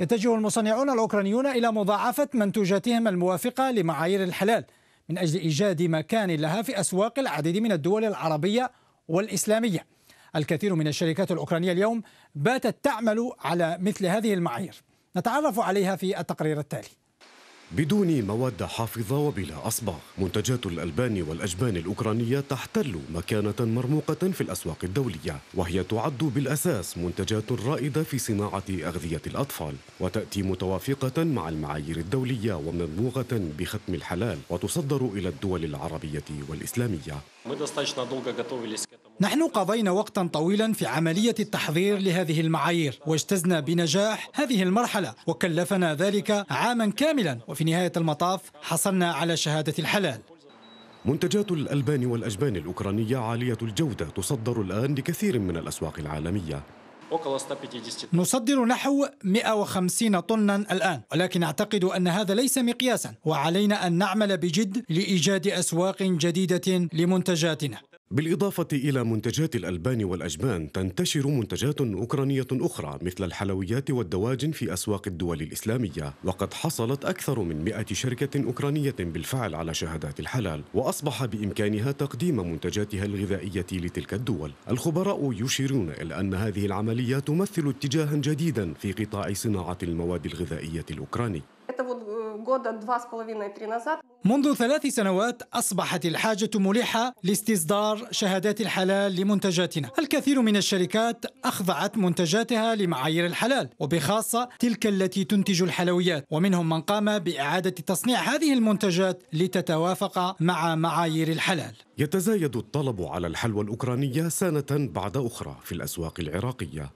يتجه المصنعون الأوكرانيون إلى مضاعفة منتوجاتهم الموافقة لمعايير الحلال من أجل إيجاد مكان لها في أسواق العديد من الدول العربية والإسلامية الكثير من الشركات الأوكرانية اليوم باتت تعمل على مثل هذه المعايير نتعرف عليها في التقرير التالي بدون مواد حافظة وبلا أصبع منتجات الألبان والأجبان الأوكرانية تحتل مكانة مرموقة في الأسواق الدولية وهي تعد بالأساس منتجات رائدة في صناعة أغذية الأطفال وتأتي متوافقة مع المعايير الدولية ومنبوغه بختم الحلال وتصدر إلى الدول العربية والإسلامية نحن قضينا وقتا طويلا في عملية التحضير لهذه المعايير واجتزنا بنجاح هذه المرحلة وكلفنا ذلك عاما كاملا وفي نهاية المطاف حصلنا على شهادة الحلال منتجات الألبان والأجبان الأوكرانية عالية الجودة تصدر الآن لكثير من الأسواق العالمية نصدر نحو 150 طنا الآن ولكن أعتقد أن هذا ليس مقياسا وعلينا أن نعمل بجد لإيجاد أسواق جديدة لمنتجاتنا بالإضافة إلى منتجات الألبان والأجبان تنتشر منتجات أوكرانية أخرى مثل الحلويات والدواجن في أسواق الدول الإسلامية وقد حصلت أكثر من 100 شركة أوكرانية بالفعل على شهادات الحلال وأصبح بإمكانها تقديم منتجاتها الغذائية لتلك الدول الخبراء يشيرون إلى أن هذه العملية تمثل اتجاها جديدا في قطاع صناعة المواد الغذائية الأوكراني منذ ثلاث سنوات أصبحت الحاجة ملحة لاستصدار شهادات الحلال لمنتجاتنا الكثير من الشركات أخضعت منتجاتها لمعايير الحلال وبخاصة تلك التي تنتج الحلويات ومنهم من قام بإعادة تصنيع هذه المنتجات لتتوافق مع معايير الحلال يتزايد الطلب على الحلوى الأوكرانية سنة بعد أخرى في الأسواق العراقية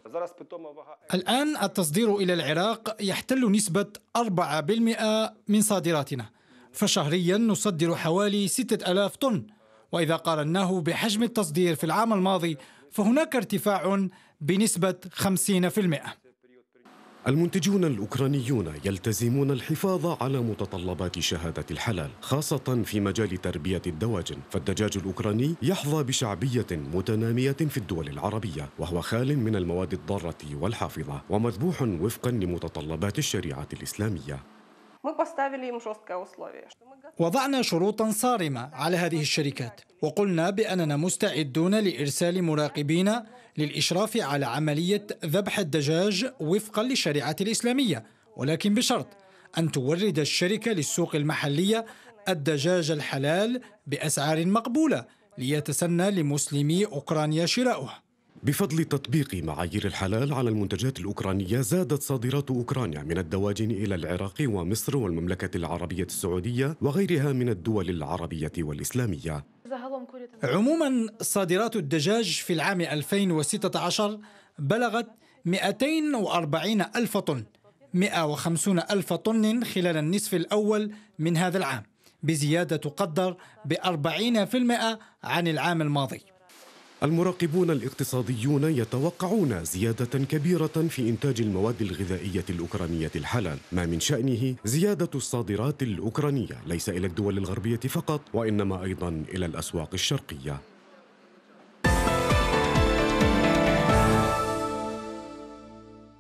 الآن التصدير إلى العراق يحتل نسبة 4% من صادراتنا فشهريا نصدر حوالي 6000 طن وإذا قارناه بحجم التصدير في العام الماضي فهناك ارتفاع بنسبة 50% المنتجون الأوكرانيون يلتزمون الحفاظ على متطلبات شهادة الحلال خاصة في مجال تربية الدواجن فالدجاج الأوكراني يحظى بشعبية متنامية في الدول العربية وهو خال من المواد الضارة والحافظة ومذبوح وفقا لمتطلبات الشريعة الإسلامية وضعنا شروطا صارمة على هذه الشركات وقلنا بأننا مستعدون لإرسال مراقبين للإشراف على عملية ذبح الدجاج وفقا للشريعة الإسلامية ولكن بشرط أن تورد الشركة للسوق المحلية الدجاج الحلال بأسعار مقبولة ليتسنى لمسلمي أوكرانيا شراؤه بفضل تطبيق معايير الحلال على المنتجات الأوكرانية زادت صادرات أوكرانيا من الدواجن إلى العراق ومصر والمملكة العربية السعودية وغيرها من الدول العربية والإسلامية عموما صادرات الدجاج في العام 2016 بلغت 240 ألف طن 150 ألف طن خلال النصف الأول من هذا العام بزيادة تقدر ب 40% عن العام الماضي المراقبون الاقتصاديون يتوقعون زيادة كبيرة في إنتاج المواد الغذائية الأوكرانية الحالة ما من شأنه زيادة الصادرات الأوكرانية ليس إلى الدول الغربية فقط وإنما أيضا إلى الأسواق الشرقية